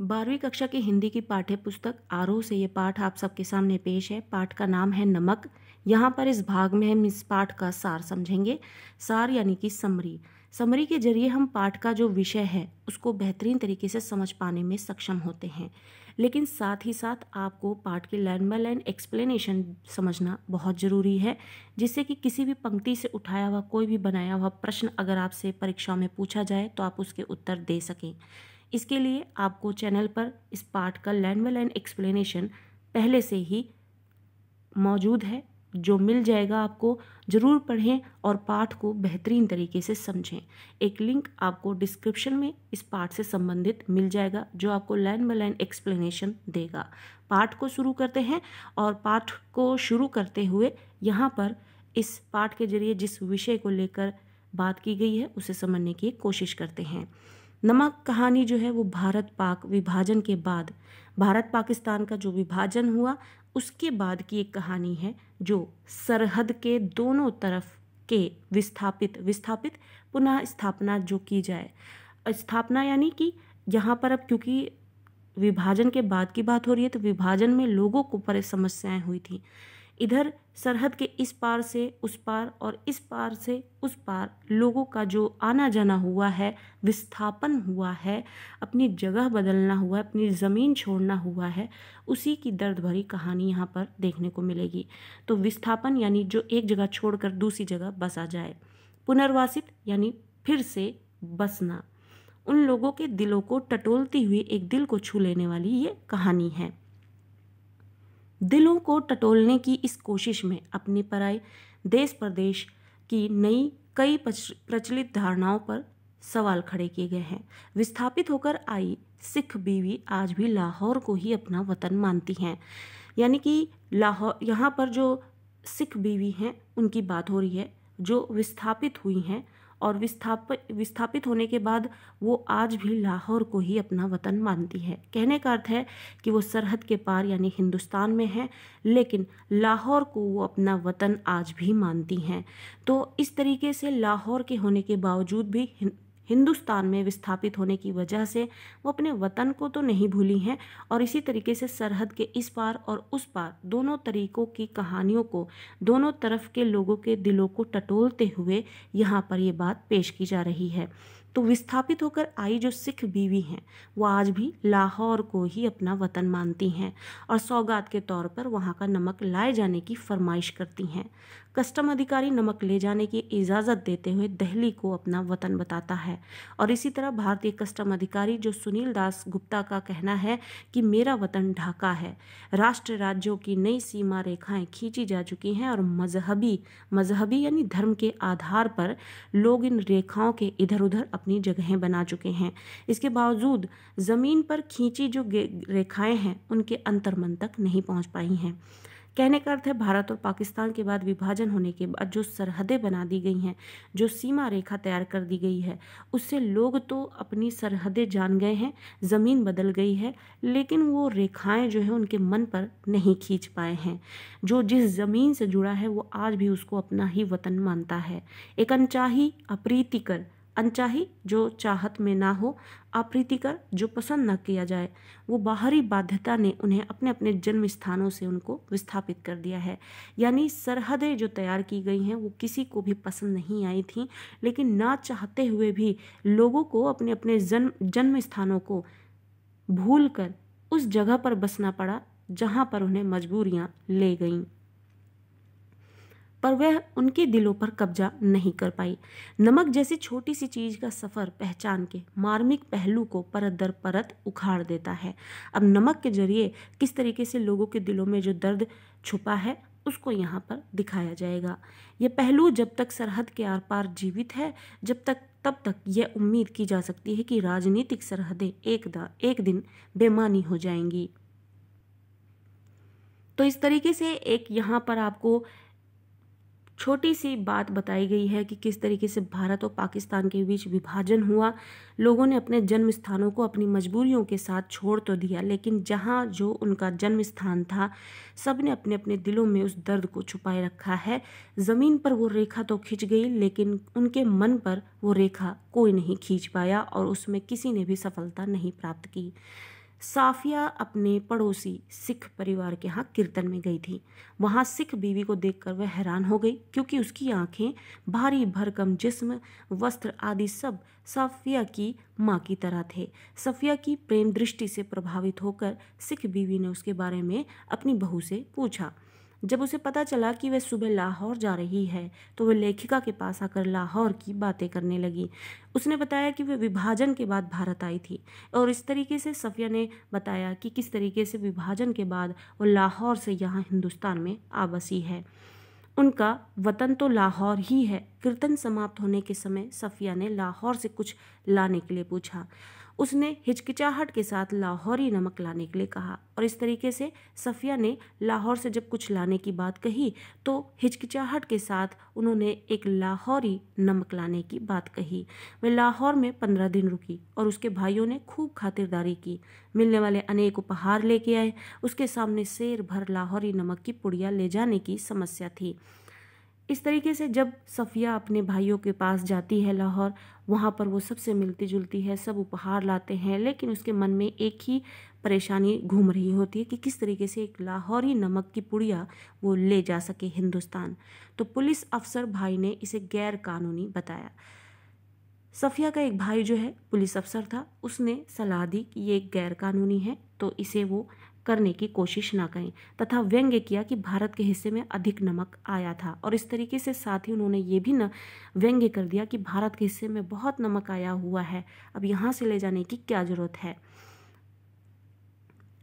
बारहवीं कक्षा की हिंदी की पाठ्य पुस्तक आरोह से ये पाठ आप सबके सामने पेश है पाठ का नाम है नमक यहाँ पर इस भाग में हम इस पाठ का सार समझेंगे सार यानी कि समरी समरी के जरिए हम पाठ का जो विषय है उसको बेहतरीन तरीके से समझ पाने में सक्षम होते हैं लेकिन साथ ही साथ आपको पाठ की लाइन बाय लाइन एक्सप्लेनेशन समझना बहुत ज़रूरी है जिससे कि किसी भी पंक्ति से उठाया हुआ कोई भी बनाया हुआ प्रश्न अगर आपसे परीक्षा में पूछा जाए तो आप उसके उत्तर दे सकें इसके लिए आपको चैनल पर इस पार्ट का लाइन बाई लाइन एक्सप्लेनेशन पहले से ही मौजूद है जो मिल जाएगा आपको ज़रूर पढ़ें और पाठ को बेहतरीन तरीके से समझें एक लिंक आपको डिस्क्रिप्शन में इस पाठ से संबंधित मिल जाएगा जो आपको लाइन बाय लाइन एक्सप्लेनेशन देगा पाठ को शुरू करते हैं और पाठ को शुरू करते हुए यहाँ पर इस पाठ के जरिए जिस विषय को लेकर बात की गई है उसे समझने की कोशिश करते हैं नमक कहानी जो है वो भारत पाक विभाजन के बाद भारत पाकिस्तान का जो विभाजन हुआ उसके बाद की एक कहानी है जो सरहद के दोनों तरफ के विस्थापित विस्थापित पुनः स्थापना जो की जाए स्थापना यानी कि यहाँ पर अब क्योंकि विभाजन के बाद की बात हो रही है तो विभाजन में लोगों को परे समस्याएं हुई थी इधर सरहद के इस पार से उस पार और इस पार से उस पार लोगों का जो आना जाना हुआ है विस्थापन हुआ है अपनी जगह बदलना हुआ है अपनी ज़मीन छोड़ना हुआ है उसी की दर्द भरी कहानी यहाँ पर देखने को मिलेगी तो विस्थापन यानी जो एक जगह छोड़कर दूसरी जगह बसा जाए पुनर्वासित यानी फिर से बसना उन लोगों के दिलों को टटोलती हुई एक दिल को छू लेने वाली ये कहानी है दिलों को टटोलने की इस कोशिश में अपने पराए देश प्रदेश की नई कई प्रचलित धारणाओं पर सवाल खड़े किए गए हैं विस्थापित होकर आई सिख बीवी आज भी लाहौर को ही अपना वतन मानती हैं यानी कि लाहौर यहाँ पर जो सिख बीवी हैं उनकी बात हो रही है जो विस्थापित हुई हैं और विस्थाप विस्थापित होने के बाद वो आज भी लाहौर को ही अपना वतन मानती है कहने का अर्थ है कि वो सरहद के पार यानी हिंदुस्तान में है लेकिन लाहौर को वो अपना वतन आज भी मानती हैं तो इस तरीके से लाहौर के होने के बावजूद भी हिंदुस्तान में विस्थापित होने की वजह से वो अपने वतन को तो नहीं भूली हैं और इसी तरीके से सरहद के इस पार और उस पार दोनों तरीकों की कहानियों को दोनों तरफ के लोगों के दिलों को टटोलते हुए यहाँ पर ये बात पेश की जा रही है तो विस्थापित होकर आई जो सिख बीवी हैं वो आज भी लाहौर को ही अपना वतन मानती हैं और सौगात के तौर पर वहाँ का नमक लाए जाने की फरमाइश करती हैं कस्टम अधिकारी नमक ले जाने की इजाज़त देते हुए दहली को अपना वतन बताता है और इसी तरह भारतीय कस्टम अधिकारी जो सुनील दास गुप्ता का कहना है कि मेरा वतन ढाका है राष्ट्र राज्यों की नई सीमा रेखाएं खींची जा चुकी हैं और मजहबी मजहबी यानी धर्म के आधार पर लोग इन रेखाओं के इधर उधर अपनी जगहें बना चुके हैं इसके बावजूद ज़मीन पर खींची जो रेखाएं हैं उनके अंतर्मन तक नहीं पहुंच पाई हैं कहने का अर्थ है भारत और पाकिस्तान के बाद विभाजन होने के बाद जो सरहदें बना दी गई हैं जो सीमा रेखा तैयार कर दी गई है उससे लोग तो अपनी सरहदें जान गए हैं ज़मीन बदल गई है लेकिन वो रेखाएं जो हैं उनके मन पर नहीं खींच पाए हैं जो जिस ज़मीन से जुड़ा है वो आज भी उसको अपना ही वतन मानता है एक अनचाही अप्रीतिकर अनचाही जो चाहत में ना हो अप्रीतिकर जो पसंद ना किया जाए वो बाहरी बाध्यता ने उन्हें अपने अपने जन्म स्थानों से उनको विस्थापित कर दिया है यानी सरहदें जो तैयार की गई हैं वो किसी को भी पसंद नहीं आई थीं लेकिन ना चाहते हुए भी लोगों को अपने अपने जन्म जन्म स्थानों को भूल कर उस जगह पर बसना पड़ा जहाँ पर उन्हें मजबूरियाँ ले गईं पर वह उनके दिलों पर कब्जा नहीं कर पाई नमक जैसी छोटी सी चीज़ का सफ़र पहचान के मार्मिक पहलू को परत दर परत उखाड़ देता है अब नमक के जरिए किस तरीके से लोगों के दिलों में जो दर्द छुपा है उसको यहाँ पर दिखाया जाएगा यह पहलू जब तक सरहद के आर पार जीवित है जब तक तब तक यह उम्मीद की जा सकती है कि राजनीतिक सरहदें एक एक दिन बेमानी हो जाएंगी तो इस तरीके से एक यहाँ पर आपको छोटी सी बात बताई गई है कि किस तरीके से भारत और पाकिस्तान के बीच विभाजन हुआ लोगों ने अपने जन्म स्थानों को अपनी मजबूरियों के साथ छोड़ तो दिया लेकिन जहाँ जो उनका जन्म स्थान था सब ने अपने अपने दिलों में उस दर्द को छुपाए रखा है ज़मीन पर वो रेखा तो खिंच गई लेकिन उनके मन पर वो रेखा कोई नहीं खींच पाया और उसमें किसी ने भी सफलता नहीं प्राप्त की साफिया अपने पड़ोसी सिख परिवार के यहाँ कीर्तन में गई थी वहाँ सिख बीवी को देखकर वह हैरान हो गई क्योंकि उसकी आंखें भारी भरकम जिस्म वस्त्र आदि सब साफिया की माँ की तरह थे सफिया की प्रेम दृष्टि से प्रभावित होकर सिख बीवी ने उसके बारे में अपनी बहू से पूछा जब उसे पता चला कि वह सुबह लाहौर जा रही है तो वह लेखिका के पास आकर लाहौर की बातें करने लगी उसने बताया कि वह विभाजन के बाद भारत आई थी और इस तरीके से सफ़िया ने बताया कि किस तरीके से विभाजन के बाद वो लाहौर से यहाँ हिंदुस्तान में आ बसी है उनका वतन तो लाहौर ही है कीर्तन समाप्त होने के समय सफ़िया ने लाहौर से कुछ लाने के लिए पूछा उसने हिचकिचाहट के साथ लाहौरी नमक लाने के लिए कहा और इस तरीके से सफ़िया ने लाहौर से जब कुछ लाने की बात कही तो हिचकिचाहट के साथ उन्होंने एक लाहौरी नमक लाने की बात कही वे लाहौर में पंद्रह दिन रुकी और उसके भाइयों ने खूब खातिरदारी की मिलने वाले अनेक उपहार लेके आए उसके सामने शेर भर लाहौरी नमक की पुड़िया ले जाने की समस्या थी इस तरीके से जब सफ़िया अपने भाइयों के पास जाती है लाहौर वहाँ पर वो सबसे मिलती जुलती है सब उपहार लाते हैं लेकिन उसके मन में एक ही परेशानी घूम रही होती है कि किस तरीके से एक लाहौरी नमक की पुड़िया वो ले जा सके हिंदुस्तान तो पुलिस अफसर भाई ने इसे गैर कानूनी बताया सफ़िया का एक भाई जो है पुलिस अफसर था उसने सलाह दी कि ये गैर कानूनी है तो इसे वो करने की कोशिश ना करें तथा व्यंग्य किया कि भारत के हिस्से में अधिक नमक आया था और इस तरीके से साथ ही उन्होंने ये भी न व्यंग्य कर दिया कि भारत के हिस्से में बहुत नमक आया हुआ है अब यहाँ से ले जाने की क्या ज़रूरत है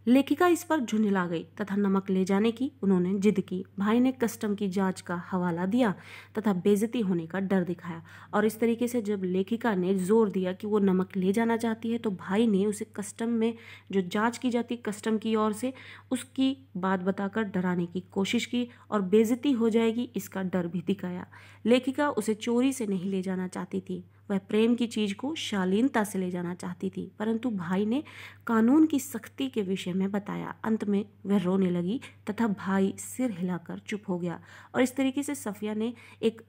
लेखिका इस पर झुंझला गई तथा नमक ले जाने की उन्होंने जिद की भाई ने कस्टम की जांच का हवाला दिया तथा बेजती होने का डर दिखाया और इस तरीके से जब लेखिका ने जोर दिया कि वो नमक ले जाना चाहती है तो भाई ने उसे कस्टम में जो जांच की जाती कस्टम की ओर से उसकी बात बताकर डराने की कोशिश की और बेजती हो जाएगी इसका डर भी दिखाया लेखिका उसे चोरी से नहीं ले जाना चाहती थी वह प्रेम की चीज़ को शालीनता से ले जाना चाहती थी परंतु भाई ने कानून की सख्ती के विषय में बताया अंत में वह रोने लगी तथा भाई सिर हिलाकर चुप हो गया और इस तरीके से सफ़िया ने एक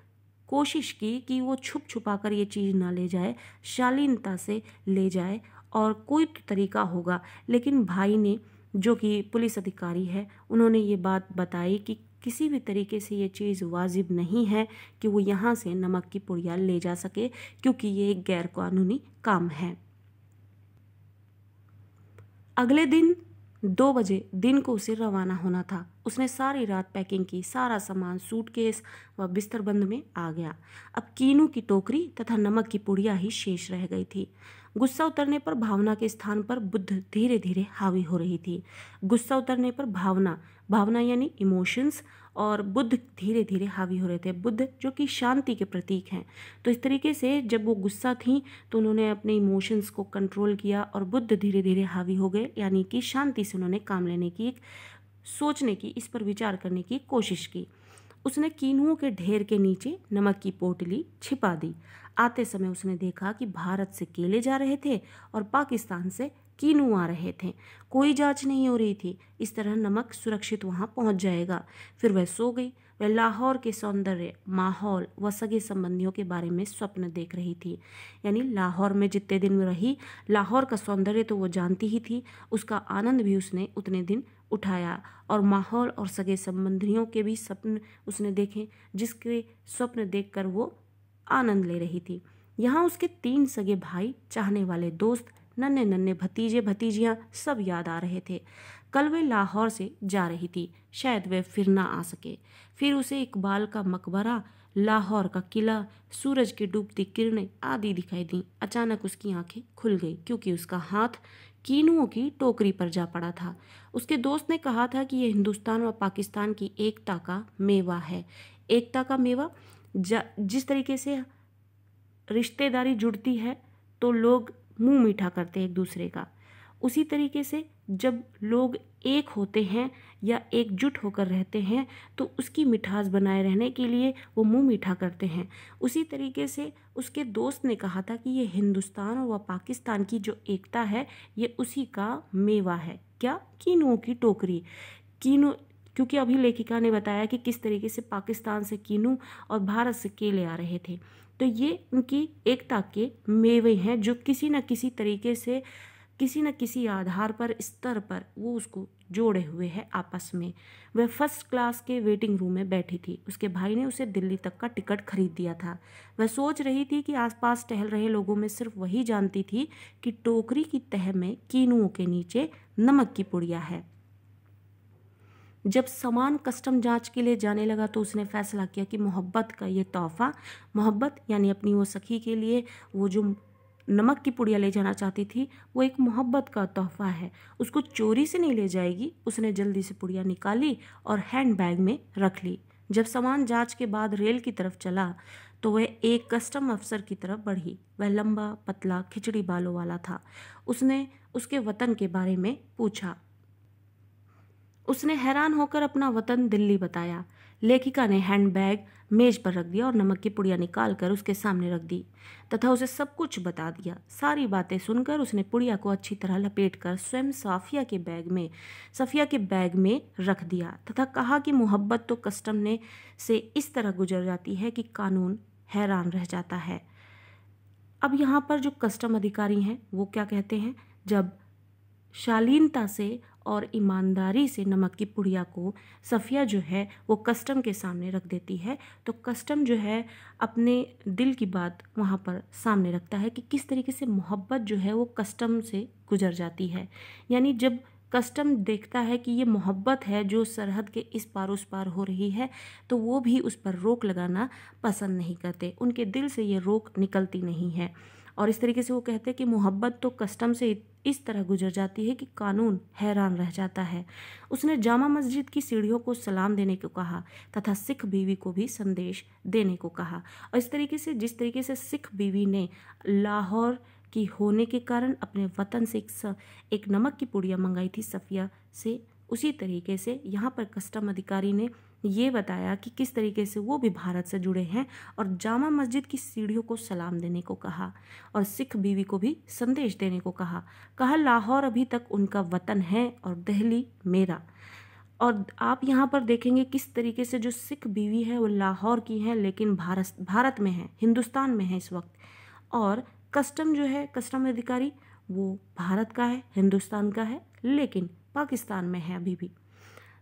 कोशिश की कि वो छुप छुपा कर ये चीज़ ना ले जाए शालीनता से ले जाए और कोई तो तरीका होगा लेकिन भाई ने जो कि पुलिस अधिकारी है उन्होंने ये बात बताई कि किसी भी तरीके से ये चीज़ वाजिब नहीं है कि वो यहाँ से नमक की पुड़िया ले जा सके क्योंकि ये एक गैरकानूनी काम है अगले दिन दो बजे दिन को उसे रवाना होना था उसने सारी रात पैकिंग की सारा सामान सूटकेस व बिस्तरबंद में आ गया अब कीनू की टोकरी तथा नमक की पुड़िया ही शेष रह गई थी गुस्सा उतरने पर भावना के स्थान पर बुद्ध धीरे धीरे हावी हो रही थी गुस्सा उतरने पर भावना भावना यानी इमोशंस और बुद्ध धीरे धीरे हावी हो रहे थे बुद्ध जो कि शांति के प्रतीक हैं तो इस तरीके से जब वो गुस्सा थी तो उन्होंने अपने इमोशंस को कंट्रोल किया और बुद्ध धीरे धीरे हावी हो गए यानी कि शांति से उन्होंने काम लेने की एक सोचने की इस पर विचार करने की कोशिश की उसने कीनुओं के ढेर के नीचे नमक की पोटली छिपा दी आते समय उसने देखा कि भारत से केले जा रहे थे और पाकिस्तान से कीनू आ रहे थे कोई जांच नहीं हो रही थी इस तरह नमक सुरक्षित वहाँ पहुँच जाएगा फिर वह सो गई वह लाहौर के सौंदर्य माहौल व सगे संबंधियों के बारे में स्वप्न देख रही थी यानी लाहौर में जितने दिन में रही लाहौर का सौंदर्य तो वो जानती ही थी उसका आनंद भी उसने उतने दिन उठाया और माहौल और सगे संबंधियों के भी स्वप्न उसने देखे जिसके स्वप्न देख वो आनंद ले रही थी यहाँ उसके तीन सगे भाई चाहने वाले दोस्त नन्हे नन्हे भतीजे भतीजियाँ सब याद आ रहे थे कल वे लाहौर से जा रही थी शायद वह फिर ना आ सके फिर उसे इकबाल का मकबरा लाहौर का किला सूरज की डूबती किरणें आदि दिखाई दी अचानक उसकी आंखें खुल गई क्योंकि उसका हाथ कीनुओं की टोकरी पर जा पड़ा था उसके दोस्त ने कहा था कि यह हिंदुस्तान और पाकिस्तान की एकता का मेवा है एकता का मेवा जिस तरीके से रिश्तेदारी जुड़ती है तो लोग मुंह मीठा करते एक दूसरे का उसी तरीके से जब लोग एक होते हैं या एकजुट होकर रहते हैं तो उसकी मिठास बनाए रहने के लिए वो मुंह मीठा करते हैं उसी तरीके से उसके दोस्त ने कहा था कि ये हिंदुस्तान व पाकिस्तान की जो एकता है ये उसी का मेवा है क्या कीनुओं की टोकरी कीनू क्योंकि अभी लेखिका ने बताया कि किस तरीके से पाकिस्तान से कीनू और भारत से केले आ रहे थे तो ये उनकी एकता के मेवे हैं जो किसी न किसी तरीके से किसी न किसी आधार पर स्तर पर वो उसको जोड़े हुए है आपस में वह फर्स्ट क्लास के वेटिंग रूम में बैठी थी उसके भाई ने उसे दिल्ली तक का टिकट खरीद दिया था वह सोच रही थी कि आसपास टहल रहे लोगों में सिर्फ वही जानती थी कि टोकरी की तह में कीनुओं के नीचे नमक की पुड़िया है जब सामान कस्टम जांच के लिए जाने लगा तो उसने फैसला किया कि मोहब्बत का ये तोहफा मोहब्बत यानी अपनी वो सखी के लिए वो जो नमक की पुड़िया ले जाना चाहती थी वो एक मोहब्बत का तोहफा है उसको चोरी से नहीं ले जाएगी उसने जल्दी से पुड़िया निकाली और हैंड बैग में रख ली जब सामान जांच के बाद रेल की तरफ चला तो वह एक कस्टम अफसर की तरफ बढ़ी वह लंबा पतला खिचड़ी बालों वाला था उसने उसके वतन के बारे में पूछा उसने हैरान होकर अपना वतन दिल्ली बताया लेखिका ने हैंडबैग मेज पर रख दिया और नमक की पुड़िया निकाल कर उसके सामने रख दी तथा उसे सब कुछ बता दिया सारी बातें सुनकर उसने पुड़िया को अच्छी तरह लपेट कर स्वयं साफिया के बैग में सफिया के बैग में रख दिया तथा कहा कि मोहब्बत तो कस्टम ने से इस तरह गुजर जाती है कि कानून हैरान रह जाता है अब यहाँ पर जो कस्टम अधिकारी हैं वो क्या कहते हैं जब शालीनता से और ईमानदारी से नमक की पुड़िया को सफ़िया जो है वो कस्टम के सामने रख देती है तो कस्टम जो है अपने दिल की बात वहाँ पर सामने रखता है कि किस तरीके से मोहब्बत जो है वो कस्टम से गुजर जाती है यानी जब कस्टम देखता है कि ये मोहब्बत है जो सरहद के इस पार उस पार हो रही है तो वो भी उस पर रोक लगाना पसंद नहीं करते उनके दिल से ये रोक निकलती नहीं है और इस तरीके से वो कहते हैं कि मोहब्बत तो कस्टम से इस तरह गुजर जाती है कि कानून हैरान रह जाता है उसने जामा मस्जिद की सीढ़ियों को सलाम देने को कहा तथा सिख बीवी को भी संदेश देने को कहा और इस तरीके से जिस तरीके से सिख बीवी ने लाहौर की होने के कारण अपने वतन से एक, एक नमक की पुड़िया मंगाई थी सफ़िया से उसी तरीके से यहाँ पर कस्टम अधिकारी ने ये बताया कि किस तरीके से वो भी भारत से जुड़े हैं और जामा मस्जिद की सीढ़ियों को सलाम देने को कहा और सिख बीवी को भी संदेश देने को कहा कहा लाहौर अभी तक उनका वतन है और दहली मेरा और आप यहाँ पर देखेंगे किस तरीके से जो सिख बीवी है वो लाहौर की हैं लेकिन भारत भारत में है हिंदुस्तान में है इस वक्त और कस्टम जो है कस्टम अधिकारी वो भारत का है हिंदुस्तान का है लेकिन पाकिस्तान में है अभी भी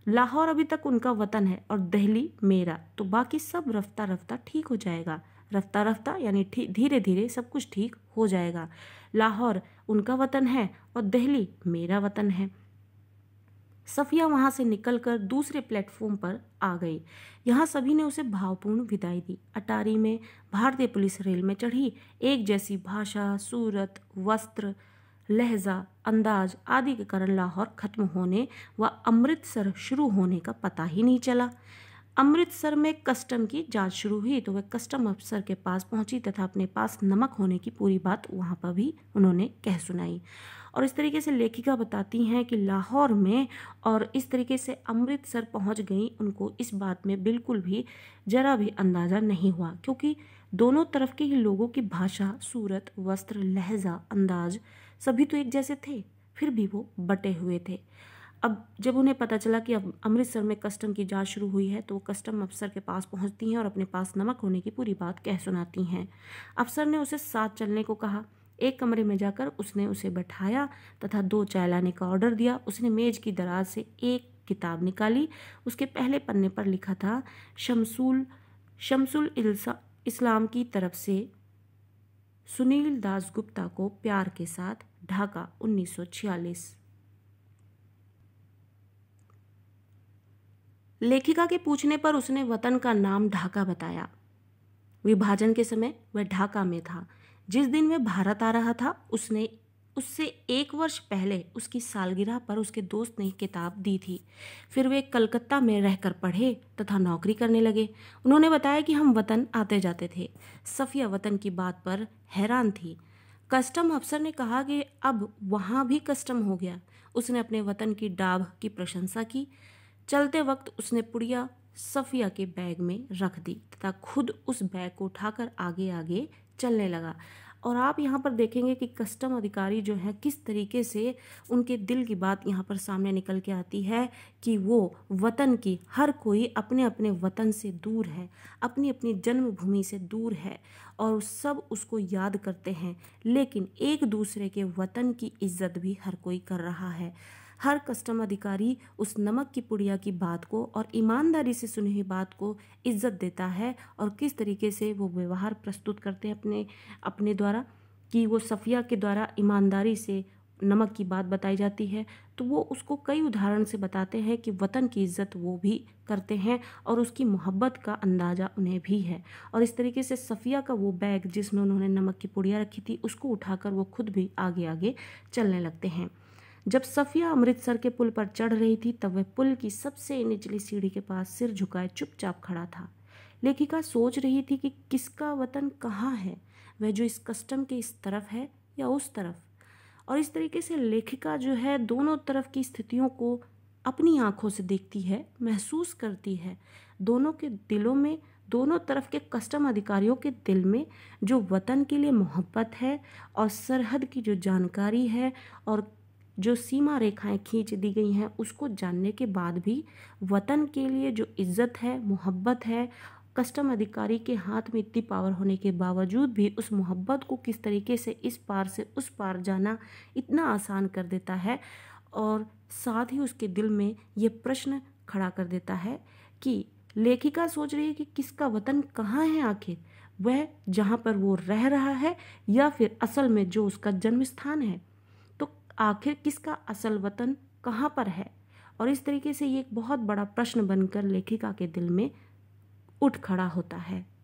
लाहौर अभी तक उनका वतन है और दहली मेरा तो बाकी सब रफ्ता रफ्ता ठीक हो जाएगा रफ्ता रफ्ता यानी धीरे धीरे सब कुछ ठीक हो जाएगा लाहौर उनका वतन है और दहली मेरा वतन है सफ़िया वहाँ से निकलकर दूसरे प्लेटफॉर्म पर आ गई यहाँ सभी ने उसे भावपूर्ण विदाई दी अटारी में भारतीय पुलिस रेल में चढ़ी एक जैसी भाषा सूरत वस्त्र लहजा अंदाज आदि के कारण लाहौर खत्म होने व अमृतसर शुरू होने का पता ही नहीं चला अमृतसर में कस्टम की जांच शुरू हुई तो वह कस्टम अफसर के पास पहुंची तथा अपने पास नमक होने की पूरी बात वहां पर भी उन्होंने कह सुनाई और इस तरीके से लेखिका बताती हैं कि लाहौर में और इस तरीके से अमृतसर पहुंच गई उनको इस बात में बिल्कुल भी जरा भी अंदाज़ा नहीं हुआ क्योंकि दोनों तरफ के ही लोगों की भाषा सूरत वस्त्र लहजा अंदाज सभी तो एक जैसे थे फिर भी वो बटे हुए थे अब जब उन्हें पता चला कि अब अमृतसर में कस्टम की जांच शुरू हुई है तो वो कस्टम अफसर के पास पहुंचती हैं और अपने पास नमक होने की पूरी बात कह सुनाती हैं अफसर ने उसे साथ चलने को कहा एक कमरे में जाकर उसने उसे बैठाया तथा दो चाय लाने का ऑर्डर दिया उसने मेज की दराज से एक किताब निकाली उसके पहले पन्ने पर लिखा था शमसुल शमसुल इस्लाम की तरफ से सुनील दास गुप्ता को प्यार के साथ ढाका 1946 लेखिका के पूछने पर उसने वतन का नाम ढाका बताया विभाजन के समय वह ढाका में था जिस दिन वह भारत आ रहा था उसने उससे एक वर्ष पहले उसकी सालगिरह पर उसके दोस्त ने किताब दी थी फिर वे कलकत्ता में रहकर पढ़े तथा नौकरी करने लगे उन्होंने बताया कि हम वतन आते जाते थे सफ़िया वतन की बात पर हैरान थी कस्टम अफसर ने कहा कि अब वहाँ भी कस्टम हो गया उसने अपने वतन की डाभ की प्रशंसा की चलते वक्त उसने पुड़िया सफिया के बैग में रख दी तथा खुद उस बैग को उठाकर आगे आगे चलने लगा और आप यहाँ पर देखेंगे कि कस्टम अधिकारी जो है किस तरीके से उनके दिल की बात यहाँ पर सामने निकल के आती है कि वो वतन की हर कोई अपने अपने वतन से दूर है अपनी अपनी जन्मभूमि से दूर है और सब उसको याद करते हैं लेकिन एक दूसरे के वतन की इज्जत भी हर कोई कर रहा है हर कस्टम अधिकारी उस नमक की पुड़िया की बात को और ईमानदारी से सुनी हुई बात को इज्जत देता है और किस तरीके से वो व्यवहार प्रस्तुत करते हैं अपने अपने द्वारा कि वो सफ़िया के द्वारा ईमानदारी से नमक की बात बताई जाती है तो वो उसको कई उदाहरण से बताते हैं कि वतन की इज्जत वो भी करते हैं और उसकी मोहब्बत का अंदाज़ा उन्हें भी है और इस तरीके से सफ़िया का वो बैग जिसमें उन्होंने नमक की पुड़िया रखी थी उसको उठाकर वो खुद भी आगे आगे चलने लगते हैं जब सफ़िया अमृतसर के पुल पर चढ़ रही थी तब वह पुल की सबसे निचली सीढ़ी के पास सिर झुकाए चुपचाप खड़ा था लेखिका सोच रही थी कि किसका वतन कहाँ है वह जो इस कस्टम के इस तरफ है या उस तरफ और इस तरीके से लेखिका जो है दोनों तरफ की स्थितियों को अपनी आँखों से देखती है महसूस करती है दोनों के दिलों में दोनों तरफ के कस्टम अधिकारियों के दिल में जो वतन के लिए मोहब्बत है और सरहद की जो जानकारी है और जो सीमा रेखाएं खींच दी गई हैं उसको जानने के बाद भी वतन के लिए जो इज्जत है मोहब्बत है कस्टम अधिकारी के हाथ में इतनी पावर होने के बावजूद भी उस मोहब्बत को किस तरीके से इस पार से उस पार जाना इतना आसान कर देता है और साथ ही उसके दिल में ये प्रश्न खड़ा कर देता है कि लेखिका सोच रही है कि किसका वतन कहाँ है आखिर वह जहाँ पर वो रह रहा है या फिर असल में जो उसका जन्म स्थान है आखिर किसका असल वतन कहाँ पर है और इस तरीके से ये एक बहुत बड़ा प्रश्न बनकर लेखिका के दिल में उठ खड़ा होता है